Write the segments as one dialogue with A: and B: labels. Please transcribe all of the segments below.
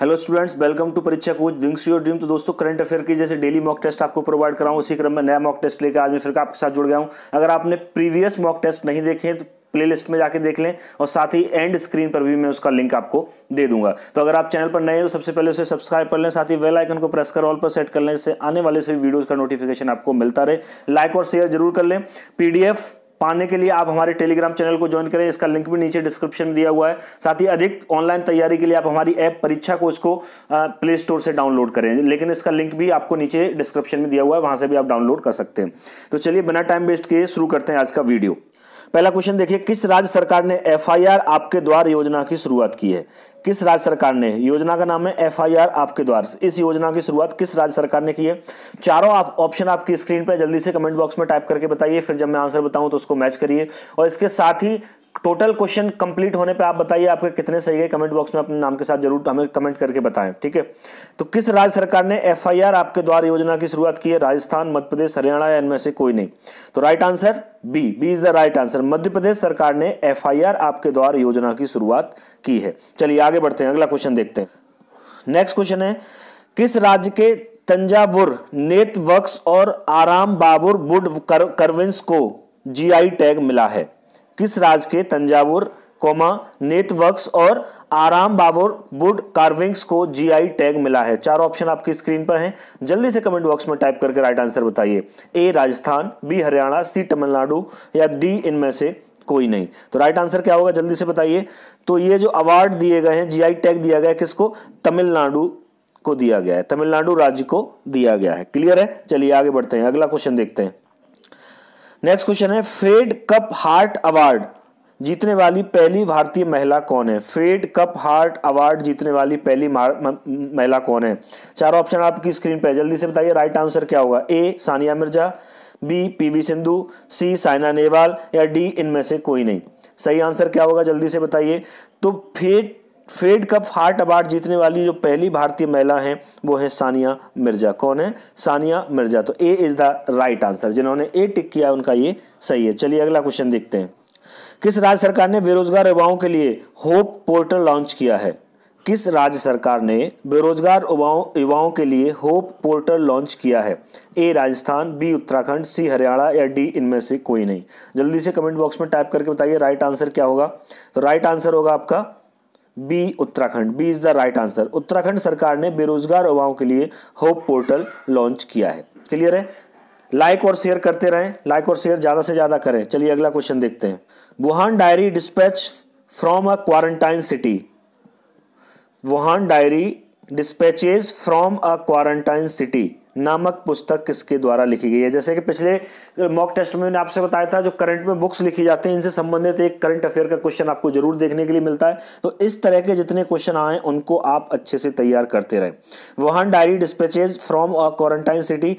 A: hello students welcome to Pariksha coach wings your dream तो दोस्तों current affair की जैसे डेली मॉक टेस्ट आपको प्रोवाइड कराऊँ उसी क्रम में नया मॉक टेस्ट लेकर आज मैं फिर आपके साथ जुड़ गया हूँ अगर आपने प्रीवियस मॉक टेस्ट नहीं देखे तो प्लेलिस्ट में जाके देख लें और साथ ही एंड स्क्रीन पर भी मैं उसका लिंक आपको दे दूंगा तो अगर आप चैनल पर नए हैं तो सबसे पहले उसे सब्सक्राइब कर लें साथ ही वेल आइकन को प्रेस कर ऑल पर सेट कर लें इससे आने वाले सभी वीडियोज़ का नोटिफिकेशन आपको मिलता रहे लाइक और शेयर जरूर कर लें पीडीएफ पाने के लिए आप हमारे टेलीग्राम चैनल को ज्वाइन करें इसका लिंक भी नीचे डिस्क्रिप्शन में दिया हुआ है साथ ही अधिक ऑनलाइन तैयारी के लिए आप हमारी ऐप परीक्षा को इसको प्ले स्टोर से डाउनलोड करें लेकिन इसका लिंक भी आपको नीचे डिस्क्रिप्शन में दिया हुआ है वहां से भी आप डाउनलोड कर सकते हैं तो चलिए बिना टाइम वेस्ट किए शुरू करते हैं आज का वीडियो पहला क्वेश्चन देखिए किस राज्य सरकार ने एफआईआर आपके द्वार योजना की शुरुआत की है किस राज्य सरकार ने योजना का नाम है एफआईआर आपके द्वार इस योजना की शुरुआत किस राज्य सरकार ने की है चारों आप ऑप्शन आपकी स्क्रीन पर जल्दी से कमेंट बॉक्स में टाइप करके बताइए फिर जब मैं आंसर बताऊं तो उसको मैच करिए और इसके साथ ही टोटल क्वेश्चन कंप्लीट होने पे आप बताइए आपके कितने सही है कमेंट बॉक्स में अपने नाम के साथ जरूर हमें कमेंट करके बताएं ठीक है तो किस राज्य सरकार ने एफआईआर आपके द्वारा योजना की शुरुआत की है राजस्थान मध्य प्रदेश हरियाणा या इनमें से कोई नहीं तो right answer B B is the right answer Madhya Pradesh सरकार ने एफ आपके द्वार योजना की शुरुआत की है चलिए आगे बढ़ते हैं अगला क्वेश्चन देखते हैं नेक्स्ट क्वेश्चन है किस राज्य के तंजावुर नेतवक्स और आराम बाबुर बुड करविंस को जीआई टैग मिला है किस राज के तंजावुर कोमा नेतवक्स और आराम बाबोर वुड कार्विंग्स को जीआई टैग मिला है चार ऑप्शन आपकी स्क्रीन पर हैं जल्दी से कमेंट बॉक्स में टाइप करके राइट आंसर बताइए A Rajasthan B Haryana C Tamil Nadu या डी इनमें से कोई नहीं तो राइट आंसर क्या होगा जल्दी से बताइए तो ये जो अवार्ड दिए गए हैं जीआई टैग दिया गया है किसको तमिलनाडु को दिया गया है तमिलनाडु राज्य को दिया गया है क्लियर है चलिए आगे बढ़ते हैं अगला क्वेश्चन देखते हैं नेक्स्ट क्वेश्चन है फेड कप हार्ट अवार्ड जीतने वाली पहली भारतीय महिला कौन है फेड कप हार्ट अवार्ड जीतने वाली पहली महिला कौन है चार ऑप्शन आपकी स्क्रीन पर जल्दी से बताइए राइट आंसर क्या होगा A Sania Mirza B PV Sindhu C Saina Nehwal या डी इनमें से कोई नहीं सही आंसर क्या होगा जल्दी से बताइए तो Fed Fed Cup heart award जीतने वाली जो पहली भारतीय महिला हैं वो हैं सानिया मिर्जा कौन है सानिया मिर्जा तो A is the right answer जिन्होंने ए टिक किया उनका ये सही है चलिए अगला क्वेश्चन देखते हैं किस राज्य सरकार ने बेरोजगार युवाओं के लिए होप पोर्टल लॉन्च किया है किस राज्य सरकार ने बेरोजगार युवाओं के लिए होप पोर्टल लॉन्च किया है A Rajasthan B Uttarakhand C Haryana या डी इनमें से कोई नहीं जल्दी से कमेंट बॉक्स में टाइप करके बताइए राइट आंसर क्या होगा तो राइट आंसर होगा आपका B Uttarakhand B is the right answer Uttarakhand सरकार ने बेरोजगार युवाओं के लिए होप पोर्टल लॉन्च किया है क्लियर है लाइक और शेयर करते रहें लाइक और शेयर ज़्यादा से ज़्यादा करें चलिए अगला क्वेश्चन देखते हैं Wuhan diary dispatch from a quarantine city Wuhan diary dispatches from a quarantine city नामक पुस्तक किसके द्वारा लिखी गई है जैसे कि पिछले मॉक टेस्ट में मैंने आपसे बताया था जो करंट में बुक्स लिखी जाती हैं इनसे संबंधित एक करंट अफेयर का क्वेश्चन आपको जरूर देखने के लिए मिलता है तो इस तरह के जितने क्वेश्चन आए उनको आप अच्छे से तैयार करते रहें Wuhan diary dispatches from a quarantine city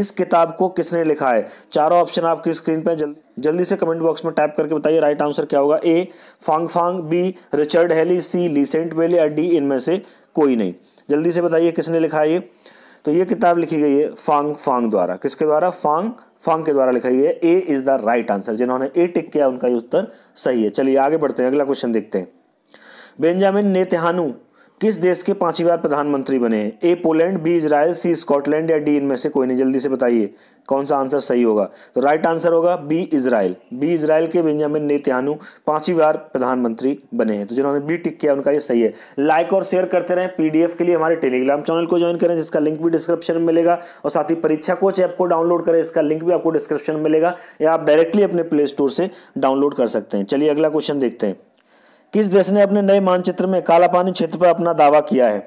A: इस किताब को किसने लिखा है चारों ऑप्शन आपकी स्क्रीन पर जल्दी जल्दी से कमेंट बॉक्स में टाइप करके बताइए राइट आंसर क्या होगा A Fang Fang B Richard Haley C लीसेंट वेली डी इनमें से कोई नहीं जल्दी से बताइए किसने लिखा है ये तो ये किताब लिखी गई है फांग फांग द्वारा किसके द्वारा फांग फांग के द्वारा लिखा गया है A is the right answer जिन्होंने ए टिक किया उनका ये उत्तर सही है चलिए आगे बढ़ते हैं अगला क्वेश्चन देखते हैं बेंजामिन नेतहानू किस देश के पांचवी बार प्रधानमंत्री बने A Poland B Israel C Scotland या डी इनमें से कोई नहीं जल्दी से बताइए कौन सा आंसर सही होगा तो राइट आंसर होगा बी इसराइल बी इसराइल के बेंजामिन नेत्यानु पांचवी बार प्रधानमंत्री बने हैं तो जिन्होंने बी टिक किया उनका ये सही है लाइक और शेयर करते रहें पीडीएफ के लिए हमारे टेलीग्राम चैनल को ज्वाइन करें जिसका लिंक भी डिस्क्रिप्शन में मिलेगा और साथ ही परीक्षा कोच ऐप को डाउनलोड करें इसका लिंक भी आपको डिस्क्रिप्शन में मिलेगा या आप डायरेक्टली अपने प्ले स्टोर से डाउनलोड कर सकते हैं चलिए अगला क्वेश्चन देखते हैं किस देश ने अपने नए मानचित्र में कालापानी क्षेत्र पर अपना दावा किया है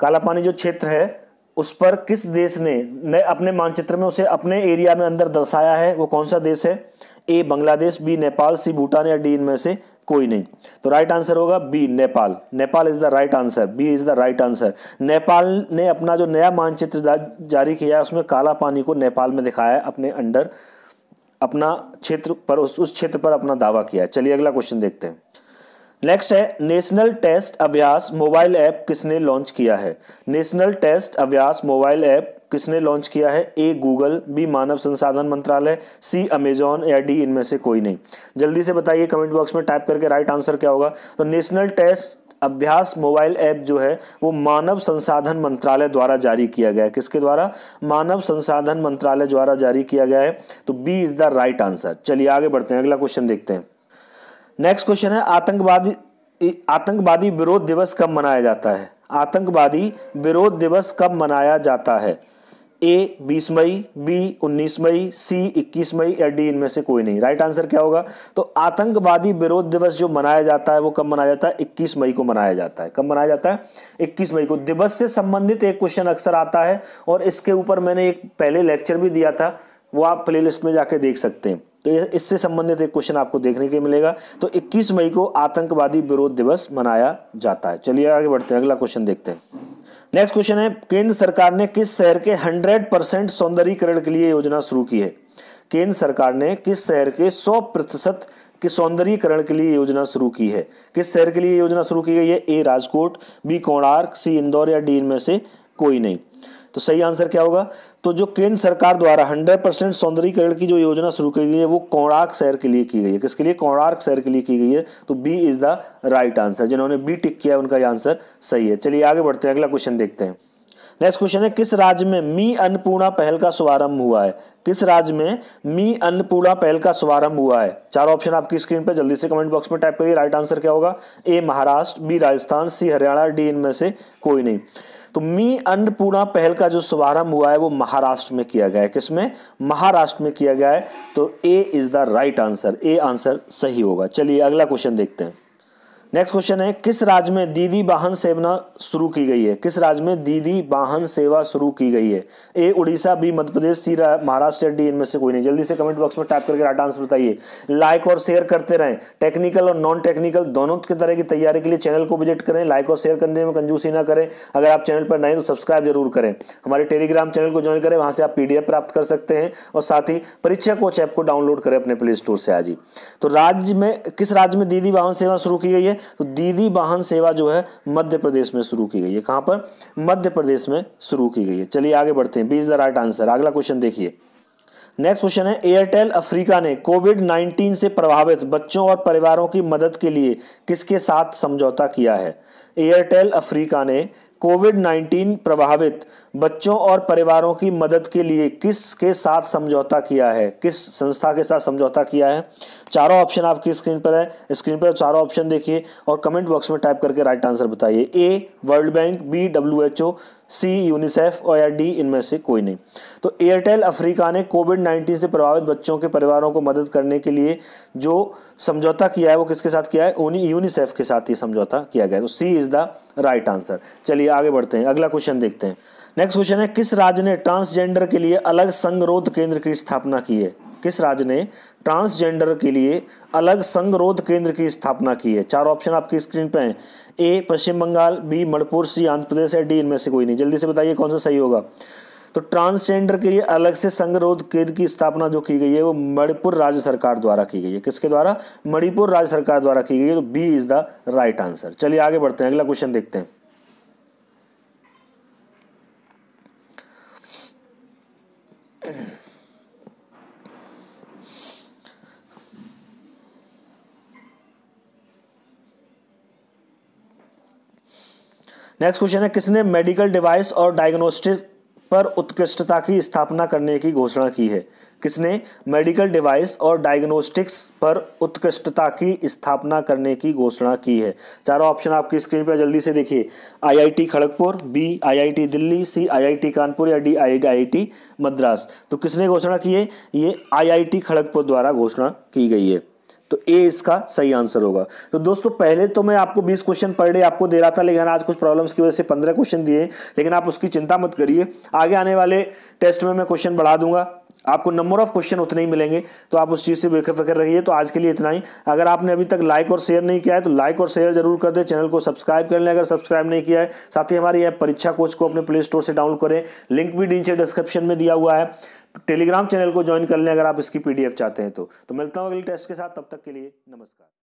A: कालापानी जो क्षेत्र है उस पर किस देश ने नए अपने मानचित्र में उसे अपने एरिया में अंदर दर्शाया है वो कौन सा देश है A Bangladesh B Nepal C Bhutan या डी इनमें से कोई नहीं तो राइट आंसर होगा B Nepal Nepal is the right answer B is the right answer Nepal ने अपना जो नया मानचित्र जारी किया है उसमें काला पानी को नेपाल में दिखाया है अपने अंडर अपना क्षेत्र पर उस उस क्षेत्र पर अपना दावा किया है चलिए अगला क्वेश्चन देखते हैं नेक्स्ट है national test Abhyas mobile app किसने लॉन्च किया है national test Abhyas mobile app किसने लॉन्च किया है ए गूगल बी मानव संसाधन मंत्रालय सी अमेजॉन या डी इनमें से कोई नहीं जल्दी से बताइए कमेंट बॉक्स में टाइप करके राइट आंसर क्या होगा तो national test Abhyas mobile app जो है वो मानव संसाधन मंत्रालय द्वारा जारी किया गया है किसके द्वारा मानव संसाधन मंत्रालय द्वारा जारी किया गया है तो B is the right answer चलिए आगे बढ़ते हैं अगला क्वेश्चन देखते हैं नेक्स्ट क्वेश्चन है आतंकवादी आतंकवादी विरोध दिवस कब मनाया जाता है आतंकवादी विरोध दिवस कब मनाया जाता है ए 20 मई बी 19 मई सी 21 मई या डी इनमें से कोई नहीं राइट आंसर क्या होगा तो आतंकवादी विरोध दिवस जो मनाया जाता है वो कब मनाया जाता है 21 मई को मनाया जाता है कब मनाया जाता है 21 मई को दिवस से संबंधित एक क्वेश्चन अक्सर आता है और इसके ऊपर मैंने एक पहले लेक्चर भी दिया था वो आप प्ले में जाके देख सकते हैं तो इससे संबंधित एक क्वेश्चन आपको देखने के मिलेगा तो 21 मई को आतंकवादी विरोध दिवस मनाया जाता है चलिए आगे बढ़ते हैं अगला क्वेश्चन देखते हैं नेक्स्ट क्वेश्चन है केंद्र सरकार ने किस शहर के 100 परसेंट सौंदर्यीकरण के लिए योजना शुरू की है केंद्र सरकार ने किस शहर के 100 प्रतिशत के सौंदर्यीकरण के लिए योजना शुरू की है किस शहर के लिए योजना शुरू की गई है A Rajkot B Konark C Indore या डी इनमें से कोई नहीं तो सही आंसर क्या होगा तो जो केंद्र सरकार द्वारा 100 परसेंट सौंदर्यीकरण की जो योजना शुरू की गई है वो कोणार्क शहर के लिए की गई है किसके लिए कोणार्क शहर के लिए की गई है तो B is the right answer जिन्होंने बी टिक किया उनका आंसर सही है चलिए आगे बढ़ते हैं अगला क्वेश्चन देखते हैं नेक्स्ट क्वेश्चन है किस राज्य में मी अन्नपूर्णा पहल का शुभारंभ हुआ है किस राज्य में मी अन्नपूर्णा पहल का शुभारंभ हुआ है चार ऑप्शन आपकी स्क्रीन पर जल्दी से कमेंट बॉक्स में टाइप करिए राइट आंसर क्या होगा A Maharashtra B Rajasthan C Haryana D इनमें से कोई नहीं तो मी अन्नपूर्णा पहल का जो शुभारंभ हुआ है वो महाराष्ट्र में किया गया है किसमें महाराष्ट्र में किया गया है तो A is the right answer A answer सही होगा चलिए अगला क्वेश्चन देखते हैं नेक्स्ट क्वेश्चन है किस राज्य में दीदी वाहन सेवना शुरू की गई है किस राज्य में दीदी वाहन सेवा शुरू की गई है A Orissa B Madhya Pradesh C Maharashtra D इनमें से कोई नहीं जल्दी से कमेंट बॉक्स में टाइप करके राइट आंसर बताइए लाइक और शेयर करते रहें टेक्निकल और नॉन टेक्निकल दोनों की तरह की तैयारी के लिए चैनल को विजिट करें लाइक और शेयर करने में कंजूसी ना करें अगर आप चैनल पर नए तो सब्सक्राइब जरूर करें हमारे टेलीग्राम चैनल को ज्वाइन करें वहां से आप पीडीएफ प्राप्त कर सकते हैं और साथ ही परीक्षा कोच ऐप को डाउनलोड करें अपने प्ले स्टोर से आज ही तो राज्य में किस राज्य में दीदी वाहन सेवा शुरू की गई है तो दीदी वाहन सेवा जो है मध्य प्रदेश में शुरू की गई है कहां पर मध्य प्रदेश में शुरू की गई है चलिए आगे बढ़ते हैं B is the right answer अगला क्वेश्चन देखिए नेक्स्ट क्वेश्चन है एयरटेल अफ्रीका ने कोविड 19 से प्रभावित बच्चों और परिवारों की मदद के लिए किसके साथ समझौता किया है एयरटेल अफ्रीका ने कोविड 19 प्रभावित बच्चों और परिवारों की मदद के लिए किस के साथ समझौता किया है किस संस्था के साथ समझौता किया है चारों ऑप्शन आपकी स्क्रीन पर है स्क्रीन पर चारों ऑप्शन देखिए और कमेंट बॉक्स में टाइप करके राइट आंसर बताइए A World Bank B W H O C UNICEF और या डी इनमें से कोई नहीं तो एयरटेल अफ्रीका ने कोविड 19 से प्रभावित बच्चों के परिवारों को मदद करने के लिए जो समझौता किया है वो किसके साथ किया है यूनिसेफ के साथ ये समझौता किया गया तो C is the right answer चलिए आगे बढ़ते हैं अगला क्वेश्चन देखते हैं नेक्स्ट क्वेश्चन है किस राज्य ने ट्रांसजेंडर के लिए अलग संगरोध केंद्र की स्थापना की है किस राज्य ने ट्रांसजेंडर के लिए अलग संगरोध केंद्र की स्थापना की है चार ऑप्शन आपकी स्क्रीन पे हैं A Paschim Bengal B Manipur C Andhra Pradesh है डी इनमें से कोई नहीं जल्दी से बताइए कौन सा सही होगा तो ट्रांसजेंडर के लिए अलग से संगरोध केंद्र की स्थापना जो की गई है वो मणिपुर राज्य सरकार द्वारा की गई है किसके द्वारा मणिपुर राज्य सरकार द्वारा की गई है तो B is the right answer चलिए आगे बढ़ते हैं अगला क्वेश्चन देखते हैं नेक्स्ट क्वेश्चन है किसने मेडिकल डिवाइस और डायग्नोस्टिक पर उत्कृष्टता की स्थापना करने की घोषणा की है किसने मेडिकल डिवाइस और डायग्नोस्टिक्स पर उत्कृष्टता की स्थापना करने की घोषणा की है चारों ऑप्शन आपकी स्क्रीन पर जल्दी से देखिए IIT Kharagpur B IIT Delhi C IIT Kanpur या डी आईआईटी मद्रास तो किसने घोषणा की है ये आईआईटी खड़गपुर द्वारा घोषणा की गई है तो ए इसका सही आंसर होगा तो दोस्तों पहले तो मैं आपको 20 क्वेश्चन पर डे आपको दे रहा था लेकिन आज कुछ प्रॉब्लम्स की वजह से 15 क्वेश्चन दिए लेकिन आप उसकी चिंता मत करिए आगे आने वाले टेस्ट में मैं क्वेश्चन बढ़ा दूंगा आपको नंबर ऑफ क्वेश्चन उतने ही मिलेंगे तो आप उस चीज़ से बेफिक्र रहिए तो आज के लिए इतना ही अगर आपने अभी तक लाइक और शेयर नहीं किया है तो लाइक और शेयर जरूर कर दें चैनल को सब्सक्राइब कर लें अगर सब्सक्राइब नहीं किया है साथ ही हमारी ऐप परीक्षा कोच को अपने प्ले स्टोर से डाउनलोड करें लिंक भी नीचे डिस्क्रिप्शन में दिया हुआ है टेलीग्राम चैनल को ज्वाइन कर लें अगर आप इसकी पीडीएफ चाहते हैं तो, तो मिलता हूँ अगले टेस्ट के साथ तब तक के लिए नमस्कार